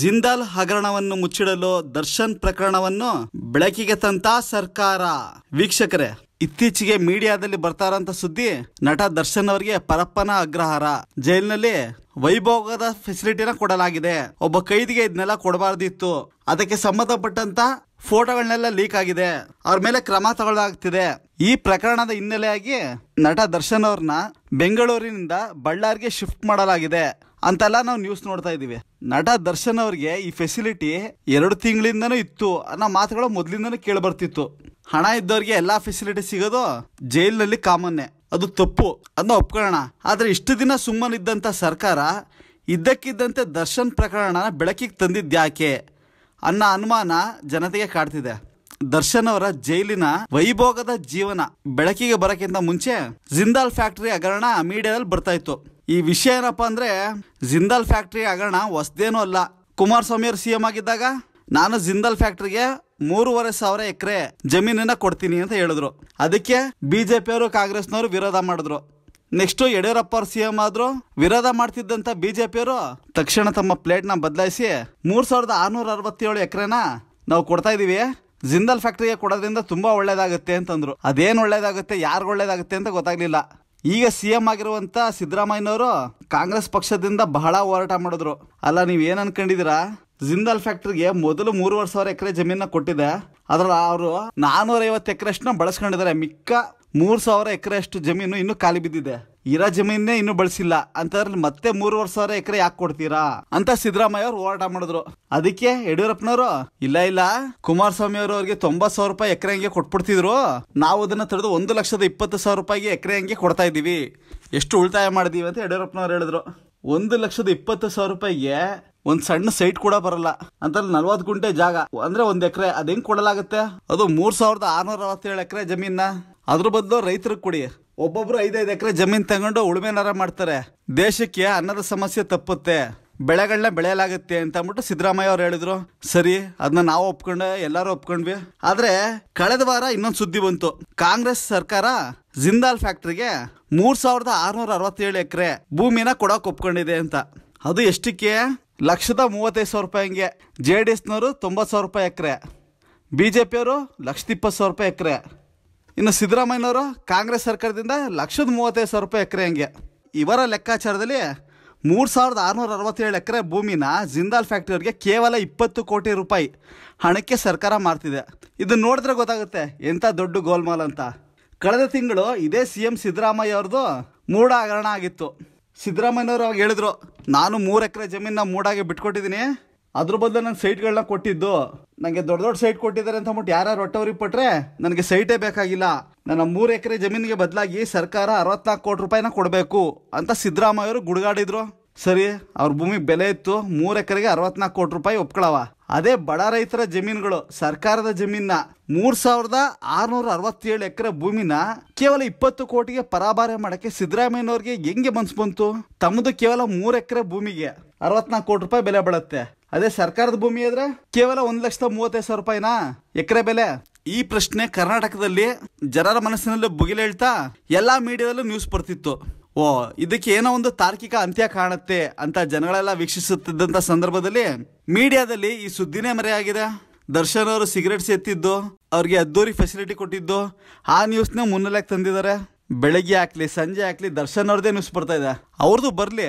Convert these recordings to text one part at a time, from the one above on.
ಜಿಂದಾಲ್ ಹಗರಣವನ್ನು ಮುಚ್ಚಿಡಲು ದರ್ಶನ್ ಪ್ರಕರಣವನ್ನು ಬೆಳಕಿಗೆ ತಂತ ಸರ್ಕಾರ ವೀಕ್ಷಕರೇ ಇತ್ತೀಚೆಗೆ ಮೀಡಿಯಾದಲ್ಲಿ ಬರ್ತಾರಂತ ಸುದ್ದಿ ನಟ ದರ್ಶನ್ ಅವರಿಗೆ ಪರಪ್ಪನ ಅಗ್ರಹಾರ ಜೈಲಿನಲ್ಲಿ ವೈಭೋಗದ ಫೆಸಿಲಿಟಿನ ಕೊಡಲಾಗಿದೆ ಒಬ್ಬ ಕೈದಿಗೆ ಇದನ್ನೆಲ್ಲ ಕೊಡಬಾರ್ದಿತ್ತು ಅದಕ್ಕೆ ಸಂಬಂಧಪಟ್ಟಂತ ಫೋಟೋಗಳನ್ನೆಲ್ಲ ಲೀಕ್ ಆಗಿದೆ ಅವ್ರ ಮೇಲೆ ಕ್ರಮ ತಗೊಳ್ಳಲಾಗ್ತಿದೆ ಈ ಪ್ರಕರಣದ ಹಿನ್ನೆಲೆಯಾಗಿ ನಟ ದರ್ಶನ್ ಅವ್ರನ್ನ ಬೆಂಗಳೂರಿನಿಂದ ಬಳ್ಳಾರಿಗೆ ಶಿಫ್ಟ್ ಮಾಡಲಾಗಿದೆ ಅಂತೆಲ್ಲ ನಾವು ನ್ಯೂಸ್ ನೋಡ್ತಾ ಇದ್ದೀವಿ ನಟ ದರ್ಶನ್ ಅವ್ರಿಗೆ ಈ ಫೆಸಿಲಿಟಿ ಎರಡು ತಿಂಗಳಿಂದನೂ ಇತ್ತು ಅನ್ನೋ ಮಾತುಗಳು ಮೊದಲಿಂದನೂ ಕೇಳಿ ಬರ್ತಿತ್ತು ಹಣ ಇದ್ದವ್ರಿಗೆ ಎಲ್ಲ ಫೆಸಿಲಿಟಿ ಸಿಗೋದು ಜೈಲಿನಲ್ಲಿ ಕಾಮನ್ನೇ ಅದು ತಪ್ಪು ಅದನ್ನ ಒಪ್ಕೊಳ್ಳೋಣ ಆದರೆ ಇಷ್ಟು ದಿನ ಸುಮ್ಮನಿದ್ದಂಥ ಸರ್ಕಾರ ಇದ್ದಕ್ಕಿದ್ದಂತೆ ದರ್ಶನ್ ಪ್ರಕರಣನ ಬೆಳಕಿಗೆ ತಂದಿದ್ದ್ಯಾಕೆ ಅನ್ನೋ ಅನುಮಾನ ಜನತೆಗೆ ಕಾಡ್ತಿದೆ ದರ್ಶನ್ ಅವರ ಜೈಲಿನ ವೈಭೋಗದ ಜೀವನ ಬೆಳಕಿಗೆ ಬರೋಕ್ಕಿಂತ ಮುಂಚೆ ಜಿಂದಾಲ್ ಫ್ಯಾಕ್ಟರಿ ಹಗರಣ ಮೀಡಿಯಾದಲ್ಲಿ ಬರ್ತಾ ಇತ್ತು ಈ ವಿಷಯ ಏನಪ್ಪ ಅಂದ್ರೆ ಜಿಂದಾಲ್ ಫ್ಯಾಕ್ಟ್ರಿ ಆಗೋಣ ಹೊಸ್ದೇನೂ ಅಲ್ಲ ಕುಮಾರಸ್ವಾಮಿ ಅವರು ಸಿ ಆಗಿದ್ದಾಗ ನಾನು ಜಿಂದಾಲ್ ಫ್ಯಾಕ್ಟ್ರಿಗೆ ಮೂರುವರೆ ಸಾವಿರ ಎಕರೆ ಜಮೀನನ್ನ ಕೊಡ್ತೀನಿ ಅಂತ ಹೇಳಿದ್ರು ಅದಕ್ಕೆ ಅವರು ಕಾಂಗ್ರೆಸ್ನವರು ವಿರೋಧ ಮಾಡಿದ್ರು ನೆಕ್ಸ್ಟ್ ಯಡಿಯೂರಪ್ಪ ಅವ್ರು ಸಿ ಆದ್ರು ವಿರೋಧ ಮಾಡ್ತಿದ್ದಂತ ಅವರು ತಕ್ಷಣ ತಮ್ಮ ಪ್ಲೇಟ್ನ ಬದಲಾಯಿಸಿ ಮೂರ್ ಸಾವಿರದ ಆರ್ನೂರ ಅರವತ್ತೇಳು ಎಕರೆನ ನಾವು ಕೊಡ್ತಾ ಇದೀವಿ ಜಿಂದಾಲ್ ಫ್ಯಾಕ್ಟ್ರಿಗೆ ಕೊಡೋದ್ರಿಂದ ತುಂಬಾ ಒಳ್ಳೇದಾಗುತ್ತೆ ಅಂತಂದ್ರು ಅದೇನು ಒಳ್ಳೇದಾಗುತ್ತೆ ಯಾರಿಗೂ ಒಳ್ಳೇದಾಗುತ್ತೆ ಅಂತ ಗೊತ್ತಾಗ್ಲಿಲ್ಲ ಈಗ ಸಿ ಎಂ ಆಗಿರುವಂತ ಸಿದ್ದರಾಮಯ್ಯನವರು ಕಾಂಗ್ರೆಸ್ ಪಕ್ಷದಿಂದ ಬಹಳ ಹೋರಾಟ ಮಾಡಿದ್ರು ಅಲ್ಲ ನೀವು ಏನು ಅನ್ಕೊಂಡಿದೀರಾ ಜಿಂದಾಲ್ ಫ್ಯಾಕ್ಟ್ರಿಗೆ ಮೊದಲು ಮೂರುವರೆ ಸಾವಿರ ಎಕರೆ ಜಮೀನ ಕೊಟ್ಟಿದೆ ಅದ್ರ ಅವರು ಐವತ್ತು ಎಕರೆ ಅಷ್ಟನ್ನ ಬಳಸ್ಕೊಂಡಿದ್ದಾರೆ ಮಿಕ್ಕ ಮೂರು ಸಾವಿರ ಎಕರೆ ಅಷ್ಟು ಜಮೀನು ಇನ್ನೂ ಖಾಲಿ ಬಿದ್ದಿದೆ ಇರೋ ಜಮೀನೇ ಇನ್ನು ಬಳಸಿಲ್ಲ ಅಂತದ್ರಲ್ಲಿ ಮತ್ತೆ ಮೂರುವರೆ ಸಾವಿರ ಎಕರೆ ಯಾಕೆ ಕೊಡ್ತೀರಾ ಅಂತ ಸಿದ್ದರಾಮಯ್ಯ ಅವರು ಹೋರಾಟ ಮಾಡಿದ್ರು ಅದಕ್ಕೆ ಯಡಿಯೂರಪ್ಪನವರು ಇಲ್ಲ ಇಲ್ಲ ಕುಮಾರಸ್ವಾಮಿ ಅವರು ಅವ್ರಿಗೆ ತೊಂಬತ್ ಸಾವಿರ ರೂಪಾಯಿ ಎಕರೆ ಹಂಗೆ ಕೊಟ್ಬಿಡ್ತಿದ್ರು ನಾವು ಅದನ್ನ ತಡೆದು ಒಂದು ಲಕ್ಷದ ಇಪ್ಪತ್ತು ಸಾವಿರ ರೂಪಾಯಿಗೆ ಎಕರೆ ಹಂಗೆ ಕೊಡ್ತಾ ಇದೀವಿ ಎಷ್ಟು ಉಳಿತಾಯ ಮಾಡಿದೀವಿ ಅಂತ ಯಡಿಯೂರಪ್ಪನವ್ರು ಹೇಳಿದ್ರು ಒಂದು ಲಕ್ಷದ ಇಪ್ಪತ್ತು ಸಾವಿರ ರೂಪಾಯಿಗೆ ಒಂದ್ ಸಣ್ಣ ಸೈಟ್ ಕೂಡ ಬರಲ್ಲ ಅಂತ ನಲ್ವತ್ತು ಗುಂಟೆ ಜಾಗ ಅಂದ್ರೆ ಒಂದ್ ಎಕರೆ ಅದ್ ಹೆಂಗ್ ಕೊಡಲಾಗುತ್ತೆ ಅದು ಮೂರ್ ಸಾವಿರದ ಆರ್ನೂರ ಅರವತ್ತೇಳು ಎಕರೆ ಜಮೀನ ಅದ್ರ ಬದಲು ರೈತರಿಗೆ ಕೊಡಿ ಒಬ್ಬೊಬ್ರು ಐದೈದು ಎಕರೆ ಜಮೀನು ತಗೊಂಡು ಉಳುಮೆನಾರ ಮಾಡ್ತಾರೆ ದೇಶಕ್ಕೆ ಅನ್ನದ ಸಮಸ್ಯೆ ತಪ್ಪುತ್ತೆ ಬೆಳೆಗಳನ್ನ ಬೆಳೆಯಲಾಗುತ್ತೆ ಅಂತ ಅಂದ್ಬಿಟ್ಟು ಸಿದ್ದರಾಮಯ್ಯ ಅವ್ರು ಹೇಳಿದ್ರು ಸರಿ ಅದನ್ನ ನಾವು ಒಪ್ಕೊಂಡೆ ಎಲ್ಲರೂ ಒಪ್ಕೊಂಡ್ವಿ ಆದ್ರೆ ಕಳೆದ ವಾರ ಇನ್ನೊಂದು ಸುದ್ದಿ ಬಂತು ಕಾಂಗ್ರೆಸ್ ಸರ್ಕಾರ ಜಿಂದಾಲ್ ಫ್ಯಾಕ್ಟ್ರಿಗೆ ಮೂರ್ ಸಾವಿರದ ಆರ್ನೂರ ಅರವತ್ತೇಳು ಎಕರೆ ಭೂಮಿನ ಕೊಡಕ್ ಒಪ್ಕೊಂಡಿದೆ ಅಂತ ಅದು ಎಷ್ಟಕ್ಕೆ ಲಕ್ಷದ ಮೂವತ್ತೈದು ಸಾವಿರ ರೂಪಾಯಿ ಹಂಗೆ ಜೆ ಡಿ ಎಸ್ನವರು ತೊಂಬತ್ತು ಸಾವಿರ ರೂಪಾಯಿ ಎಕರೆ ಬಿ ಜೆ ಪಿಯವರು ಲಕ್ಷದ ಇಪ್ಪತ್ತು ಸಾವಿರ ರೂಪಾಯಿ ಎಕರೆ ಇನ್ನು ಸಿದ್ದರಾಮಯ್ಯನವರು ಕಾಂಗ್ರೆಸ್ ಸರ್ಕಾರದಿಂದ ಲಕ್ಷದ ಮೂವತ್ತೈದು ಸಾವಿರ ರೂಪಾಯಿ ಎಕರೆ ಹಂಗೆ ಇವರ ಲೆಕ್ಕಾಚಾರದಲ್ಲಿ ಮೂರು ಸಾವಿರದ ಆರುನೂರ ಅರವತ್ತೇಳು ಎಕರೆ ಭೂಮಿನ ಜಿಂದಾಲ್ ಫ್ಯಾಕ್ಟ್ರಿಯವರಿಗೆ ಕೇವಲ ಇಪ್ಪತ್ತು ಕೋಟಿ ರೂಪಾಯಿ ಹಣಕ್ಕೆ ಸರ್ಕಾರ ಮಾಡ್ತಿದೆ ಇದನ್ನು ನೋಡಿದ್ರೆ ಗೊತ್ತಾಗುತ್ತೆ ಎಂಥ ದೊಡ್ಡ ಗೋಲ್ಮಾಲ್ ಅಂತ ಕಳೆದ ತಿಂಗಳು ಇದೇ ಸಿ ಎಂ ಸಿದ್ದರಾಮಯ್ಯ ಅವ್ರದ್ದು ಮೂಡ ಹಗರಣ ಆಗಿತ್ತು ಸಿದ್ದರಾಮಯ್ಯನವರು ಅವಾಗ ಹೇಳಿದ್ರು ನಾನು ಮೂರು ಎಕರೆ ಜಮೀನನ್ನ ಮೂಡಾಗಿ ಬಿಟ್ಕೊಟ್ಟಿದ್ದೀನಿ ಅದ್ರ ಬದಲು ನನ್ನ ಸೈಟ್ಗಳನ್ನ ಕೊಟ್ಟಿದ್ದು ನನಗೆ ದೊಡ್ಡ ದೊಡ್ಡ ಸೈಟ್ ಕೊಟ್ಟಿದ್ದಾರೆ ಅಂತ ಅಂದ್ಬಿಟ್ಟು ಯಾರು ಹೊಟ್ಟವ್ರಿಗೆ ಕೊಟ್ಟರೆ ನನಗೆ ಸೈಟೇ ಬೇಕಾಗಿಲ್ಲ ನನ್ನ ಮೂರು ಎಕರೆ ಜಮೀನಿಗೆ ಬದಲಾಗಿ ಸರ್ಕಾರ ಅರವತ್ನಾಲ್ಕು ಕೋಟಿ ರೂಪಾಯಿನ ಕೊಡಬೇಕು ಅಂತ ಅವರು ಗುಡ್ಗಾಡಿದ್ರು ಸರಿ ಅವ್ರ ಭೂಮಿ ಬೆಲೆ ಇತ್ತು ಮೂರು ಎಕರೆಗೆ ಅರವತ್ನಾಲ್ಕು ಕೋಟಿ ರೂಪಾಯಿ ಒಪ್ಕೊಳವ ಅದೇ ಬಡ ರೈತರ ಜಮೀನುಗಳು ಸರ್ಕಾರದ ಜಮೀನ ಮೂರು ಸಾವಿರದ ಆರುನೂರ ಅರವತ್ತೇಳು ಎಕರೆ ಭೂಮಿನ ಕೇವಲ ಇಪ್ಪತ್ತು ಕೋಟಿಗೆ ಪರಾಭಾರ ಮಾಡೋಕ್ಕೆ ಸಿದ್ದರಾಮಯ್ಯನವ್ರಿಗೆ ಹೆಂಗೆ ಮನ್ಸು ಬಂತು ತಮ್ಮದು ಕೇವಲ ಮೂರು ಎಕರೆ ಭೂಮಿಗೆ ಅರವತ್ನಾಲ್ಕು ಕೋಟಿ ರೂಪಾಯಿ ಬೆಲೆ ಬಳತ್ತೆ ಅದೇ ಸರ್ಕಾರದ ಭೂಮಿ ಆದ್ರೆ ಕೇವಲ ಒಂದ್ ಲಕ್ಷದ ಮೂವತ್ತೈದು ಸಾವಿರ ರೂಪಾಯಿನಾ ಎಕರೆ ಬೆಲೆ ಈ ಪ್ರಶ್ನೆ ಕರ್ನಾಟಕದಲ್ಲಿ ಜನರ ಮನಸ್ಸಿನಲ್ಲಿ ಬುಗಿಲೇಳ್ತಾ ಎಲ್ಲಾ ಮೀಡಿಯಾದಲ್ಲೂ ನ್ಯೂಸ್ ಬರ್ತಿತ್ತು ಓ ಇದಕ್ಕೆ ಏನೋ ಒಂದು ತಾರ್ಕಿಕ ಅಂತ್ಯ ಕಾಣುತ್ತೆ ಅಂತ ಜನಗಳೆಲ್ಲ ವೀಕ್ಷಿಸುತ್ತಿದ್ದಂತ ಸಂದರ್ಭದಲ್ಲಿ ಮೀಡಿಯಾದಲ್ಲಿ ಈ ಸುದ್ದಿನೇ ಮರೆಯಾಗಿದೆ ದರ್ಶನ್ ಅವರು ಸಿಗರೇಟ್ ಎತ್ತಿದ್ದು ಅವ್ರಿಗೆ ಅದ್ದೂರಿ ಫೆಸಿಲಿಟಿ ಕೊಟ್ಟಿದ್ದು ಆ ನ್ಯೂಸ್ನ ಮುನ್ನೆಲೆಗೆ ತಂದಿದ್ದಾರೆ ಬೆಳಗ್ಗೆ ಆಗಲಿ ಸಂಜೆ ಆಗಲಿ ದರ್ಶನ್ ಅವ್ರದ್ದೇ ನ್ಯೂಸ್ ಬರ್ತಾ ಇದೆ ಅವ್ರದ್ದು ಬರಲಿ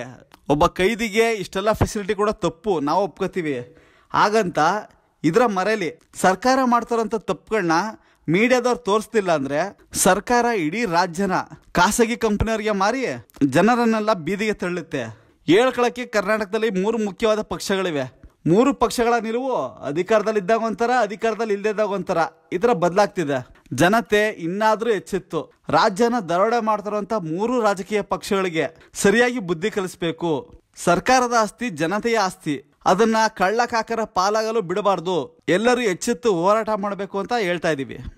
ಒಬ್ಬ ಕೈದಿಗೆ ಇಷ್ಟೆಲ್ಲ ಫೆಸಿಲಿಟಿ ಕೂಡ ತಪ್ಪು ನಾವು ಒಪ್ಕೋತೀವಿ ಹಾಗಂತ ಇದರ ಮರೆಯಲ್ಲಿ ಸರ್ಕಾರ ಮಾಡ್ತಾರಂಥ ತಪ್ಪುಗಳನ್ನ ಮೀಡಿಯಾದವ್ರು ತೋರಿಸ್ತಿಲ್ಲ ಅಂದರೆ ಸರ್ಕಾರ ಇಡೀ ರಾಜ್ಯನ ಖಾಸಗಿ ಕಂಪ್ನಿಯವ್ರಿಗೆ ಮಾರಿ ಜನರನ್ನೆಲ್ಲ ಬೀದಿಗೆ ತಳ್ಳುತ್ತೆ ಹೇಳ್ಕೊಳಕ್ಕೆ ಕರ್ನಾಟಕದಲ್ಲಿ ಮೂರು ಮುಖ್ಯವಾದ ಪಕ್ಷಗಳಿವೆ ಮೂರು ಪಕ್ಷಗಳ ನಿಲುವು ಅಧಿಕಾರದಲ್ಲಿ ಇದ್ದಾಗ ಒಂಥರ ಅಧಿಕಾರದಲ್ಲಿ ಇಲ್ಲದೇ ಇದ್ದಾಗ ಒಂಥರ ಈ ಥರ ಬದಲಾಗ್ತಿದೆ ಜನತೆ ಇನ್ನಾದರೂ ಎಚ್ಚೆತ್ತು ರಾಜ್ಯನ ದರೋಡೆ ಮಾಡ್ತಾರಂತ ಮೂರು ರಾಜಕೀಯ ಪಕ್ಷಗಳಿಗೆ ಸರಿಯಾಗಿ ಬುದ್ಧಿ ಕಲಿಸಬೇಕು ಸರ್ಕಾರದ ಆಸ್ತಿ ಜನತೆಯ ಆಸ್ತಿ ಅದನ್ನ ಕಳ್ಳಕಾಕರ ಪಾಲಾಗಲು ಬಿಡಬಾರ್ದು ಎಲ್ಲರೂ ಎಚ್ಚೆತ್ತು ಹೋರಾಟ ಮಾಡಬೇಕು ಅಂತ ಹೇಳ್ತಾ ಇದ್ದೀವಿ